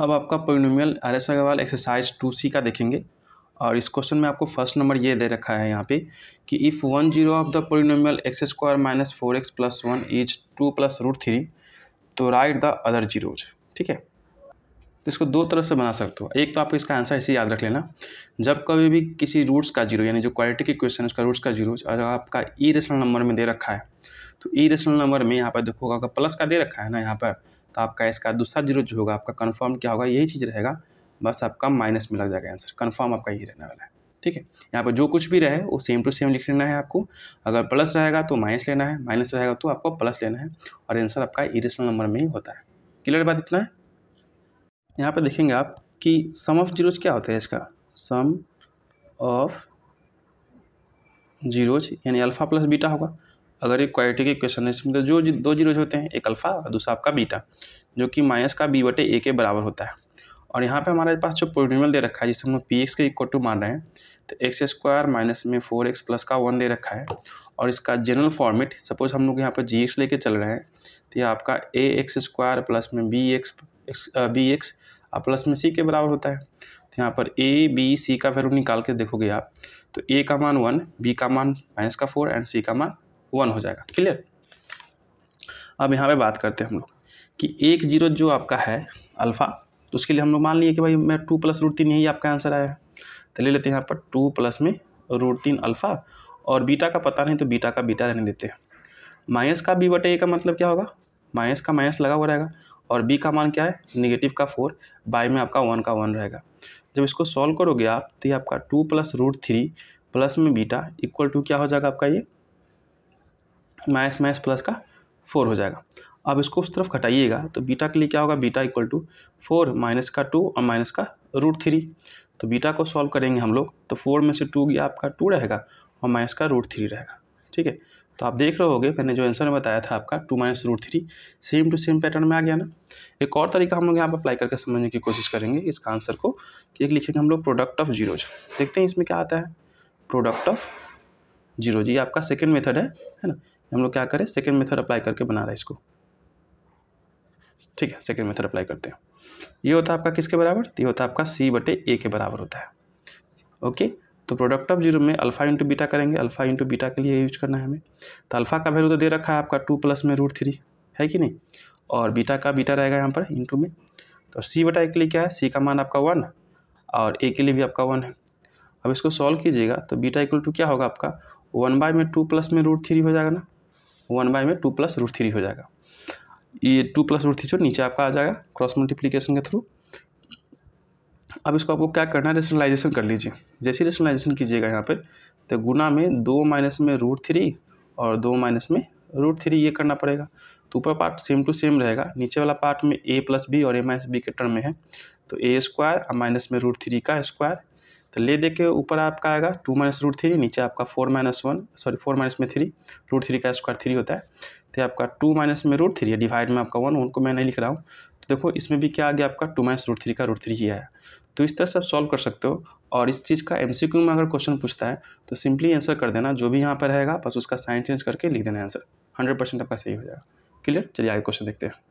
अब आपका polynomial R S Agarwal exercise two C का देखेंगे और इस क्वेश्चन में आपको फर्स्ट नंबर ये दे रखा है यहाँ पे कि if one zero of the polynomial x square minus four x plus one is two plus root three तो राइट द अदर जीरोज ठीक है तो इसको दो तरह से बना सकते हो एक तो आपको इसका आंसर ऐसे याद रख लेना जब कभी भी किसी रूट्स का जीरो यानी जो क्वालिटी के क्वेश्चन है उसका रूट्स का जीरो अगर आपका ई रेशनल नंबर में दे रखा है तो ई रेशनल नंबर में यहाँ पर देखोगा अगर प्लस का दे रखा है ना यहाँ पर तो आपका इसका दूसरा जीरो जो होगा आपका कन्फर्म क्या होगा यही चीज़ रहेगा बस आपका माइनस में लग जाएगा आंसर कन्फर्म आपका यही e रहने वाला है ठीक है यहाँ पर जो कुछ भी रहे वो सेम टू सेम लिख लेना है आपको अगर प्लस रहेगा तो माइनस लेना है माइनस रहेगा तो आपको प्लस लेना है और आंसर आपका ई रेशनल नंबर में ही होता है क्लियर बात इतना है यहाँ पर देखेंगे आप कि सम ऑफ जीरोज क्या होता है इसका सम ऑफ जीरोज यानी अल्फ़ा प्लस बीटा होगा अगर एक क्वालिटी के क्वेश्चन है इसमें तो जो दो जीरोज होते हैं एक अल्फ़ा और दूसरा आपका बीटा जो कि माइनस का बी बटे ए के बराबर होता है और यहाँ पे हमारे पास जो पोलिनोमियल दे रखा है जिसे हम लोग पी एक्स के इक्वल टू मान रहे हैं तो एक्स स्क्वायर माइनस में फोर एक्स प्लस का वन दे रखा है और इसका जनरल फॉर्मेट सपोज हम लोग यहाँ पर जी एक्स लेके चल रहे हैं तो ये आपका ए एक्स स्क्वायर प्लस में बी एक्स बी एक्स और प्लस में सी के बराबर होता है तो यहाँ पर ए बी सी का वैल्यू निकाल के देखोगे आप तो ए का मान वन बी का मान माइनस का फोर एंड सी का मान वन हो जाएगा क्लियर अब यहाँ पे बात करते हैं हम लोग कि एक जीरो जो आपका है अल्फ़ा तो उसके लिए हम लोग मान लिए कि भाई मैं टू प्लस रूट तीन यही आपका आंसर आया है तो ले लेते हैं यहाँ पर टू प्लस में रूट तीन अल्फ़ा और बीटा का पता नहीं तो बीटा का बीटा रहने देते हैं माइनस का बी बटे ए का मतलब क्या होगा माइनस का माइनस लगा हुआ रहेगा और बी का मान क्या है निगेटिव का फोर बाई में आपका वन का वन रहेगा जब इसको सॉल्व करोगे आप तो ये आपका two plus root three plus में बीटा इक्वल टू क्या हो जाएगा आपका ये माइनस माइनस प्लस का फोर हो जाएगा अब इसको उस तरफ घटाइएगा तो बीटा के लिए क्या होगा beta equal to four minus का टू और माइनस का रूट थ्री तो बीटा को सॉल्व करेंगे हम लोग तो फोर में से टू गया आपका टू रहेगा और माइनस का रूट थ्री रहेगा ठीक है तो आप देख रहे होगे मैंने जो आंसर बताया था आपका two minus root three same to same pattern में आ गया ना एक और तरीका हम लोग यहाँ पर अप्लाई करके समझने की कोशिश करेंगे इसका आंसर को कि एक लिखेंगे हम लोग प्रोडक्ट ऑफ जीरोज देखते हैं इसमें क्या आता है प्रोडक्ट ऑफ जीरो ये आपका सेकेंड मेथड है है ना हम लोग क्या करें सेकेंड मेथड अप्लाई करके बना रहा है इसको ठीक है सेकेंड मेथड अप्लाई करते हैं ये होता है आपका किसके बराबर ये होता है आपका सी बटे ए के बराबर होता है ओके तो प्रोडक्ट ऑफ जीरो में अल्फा इंटू बीटा करेंगे अल्फा इंटू बीटा के लिए यूज करना है हमें तो अल्फा का वैल्यू तो दे रखा है आपका टू प्लस में रूट थ्री है कि नहीं और बीटा का बीटा रहेगा यहाँ पर इंटू में तो सी बटा ए के लिए क्या है सी का मान आपका वन और ए के लिए भी आपका वन है अब इसको सॉल्व कीजिएगा तो बीटा इक्वल टू क्या होगा आपका वन बाय में टू प्लस में रूट थ्री हो जाएगा ना वन बाय में टू प्लस रूट थ्री हो जाएगा ये टू प्लस रूट थ्री जो नीचे आपका आ जाएगा क्रॉस मल्टीप्लीकेशन के थ्रू अब इसको आपको क्या करना है रेशनलाइजेशन कर लीजिए जैसे रेशनलाइजेशन कीजिएगा यहाँ पर तो गुना में दो माइनस में रूट थ्री और दो माइनस में रूट थ्री ये करना पड़ेगा तो ऊपर पार्ट सेम टू सेम रहेगा नीचे वाला पार्ट में ए प्लस बी और ए माइनस बी के टर्म में है तो ए स्क्वायर और माइनस में रूट थ्री का स्क्वायर तो ले दे के ऊपर आपका आएगा टू माइनस रूट थ्री नीचे आपका four minus one sorry four minus में थ्री रूट थ्री का स्क्वायर थ्री होता है तो आपका टू माइनस में रूट थ्री है डिवाइड में आपका वन उनको मैं नहीं लिख रहा हूँ देखो इसमें भी क्या आ गया आपका टू माइनस रूट थ्री का रूट थ्री ही आया तो इस तरह से आप सॉल्व कर सकते हो और इस चीज़ का एम में अगर क्वेश्चन पूछता है तो सिंपली आंसर कर देना जो भी यहाँ पर रहेगा बस उसका साइन चेंज करके लिख देना आंसर हंड्रेड परसेंट आपका सही हो जाएगा क्लियर चलिए आगे क्वेश्चन देखते हैं